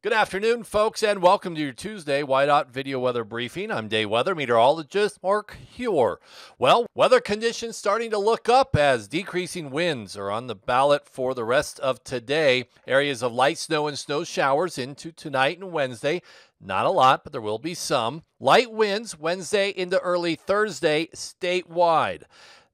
Good afternoon, folks, and welcome to your Tuesday Whiteout Video Weather Briefing. I'm day weather meteorologist Mark Huer. Well, weather conditions starting to look up as decreasing winds are on the ballot for the rest of today. Areas of light snow and snow showers into tonight and Wednesday. Not a lot, but there will be some. Light winds Wednesday into early Thursday statewide.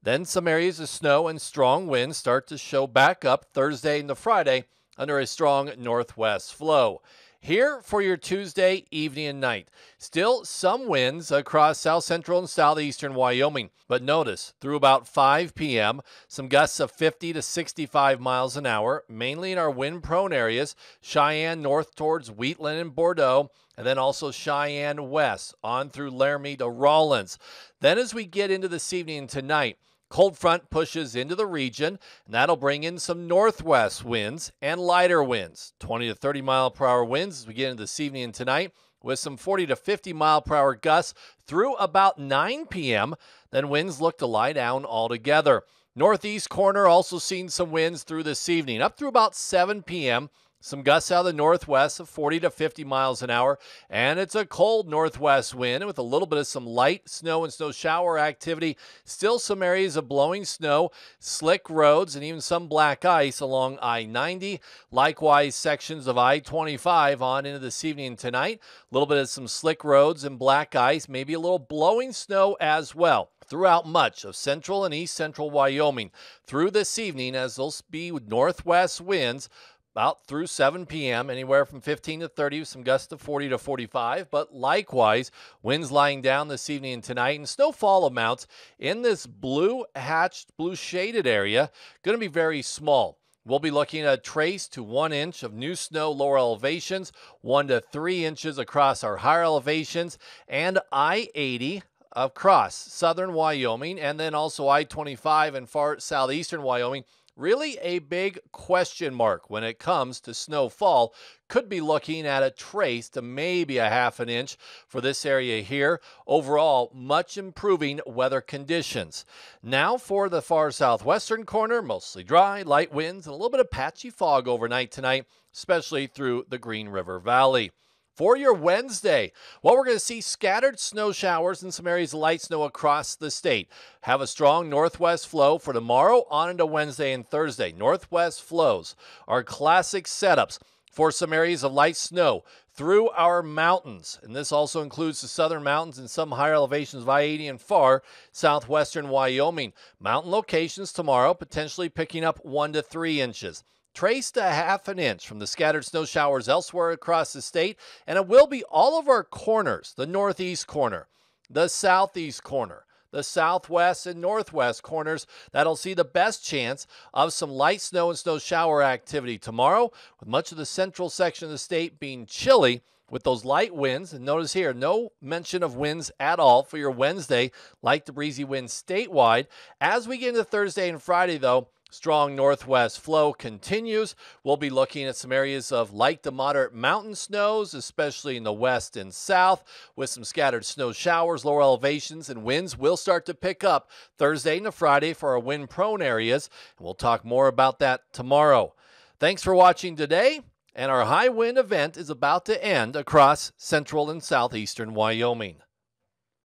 Then some areas of snow and strong winds start to show back up Thursday into Friday under a strong northwest flow. Here for your Tuesday evening and night. Still some winds across south central and southeastern Wyoming, but notice through about 5 p.m., some gusts of 50 to 65 miles an hour, mainly in our wind prone areas Cheyenne north towards Wheatland and Bordeaux, and then also Cheyenne west on through Laramie to Rawlins. Then as we get into this evening and tonight, Cold front pushes into the region, and that'll bring in some northwest winds and lighter winds, 20 to 30 mile per hour winds as we get into this evening and tonight, with some 40 to 50 mile per hour gusts through about 9 p.m. Then winds look to lie down altogether. Northeast corner also seen some winds through this evening, up through about 7 p.m. Some gusts out of the northwest of 40 to 50 miles an hour, and it's a cold northwest wind with a little bit of some light snow and snow shower activity. Still some areas of blowing snow, slick roads, and even some black ice along I 90. Likewise, sections of I 25 on into this evening tonight. A little bit of some slick roads and black ice, maybe a little blowing snow as well throughout much of central and east central Wyoming through this evening as those be northwest winds out through 7 p.m., anywhere from 15 to 30, with some gusts of 40 to 45. But likewise, winds lying down this evening and tonight, and snowfall amounts in this blue hatched, blue shaded area going to be very small. We'll be looking at a trace to one inch of new snow lower elevations, one to three inches across our higher elevations, and I 80 across southern Wyoming, and then also I 25 and far southeastern Wyoming really a big question mark when it comes to snowfall. Could be looking at a trace to maybe a half an inch for this area here. Overall, much improving weather conditions. Now for the far southwestern corner, mostly dry, light winds, and a little bit of patchy fog overnight tonight, especially through the Green River Valley for your Wednesday. Well, we're going to see scattered snow showers and some areas of light snow across the state. Have a strong northwest flow for tomorrow on into Wednesday and Thursday. Northwest flows are classic setups for some areas of light snow through our mountains. And this also includes the southern mountains and some higher elevations of I 80 and far southwestern Wyoming. Mountain locations tomorrow potentially picking up one to three inches traced a half an inch from the scattered snow showers elsewhere across the state, and it will be all of our corners the northeast corner, the southeast corner. The southwest and northwest corners that'll see the best chance of some light snow and snow shower activity tomorrow, with much of the central section of the state being chilly with those light winds. And notice here, no mention of winds at all for your Wednesday, like the breezy winds statewide. As we get into Thursday and Friday, though, Strong northwest flow continues. We'll be looking at some areas of light to moderate mountain snows, especially in the west and south, with some scattered snow showers. Lower elevations and winds will start to pick up Thursday and Friday for our wind prone areas. And we'll talk more about that tomorrow. Thanks for watching today. And our high wind event is about to end across central and southeastern Wyoming.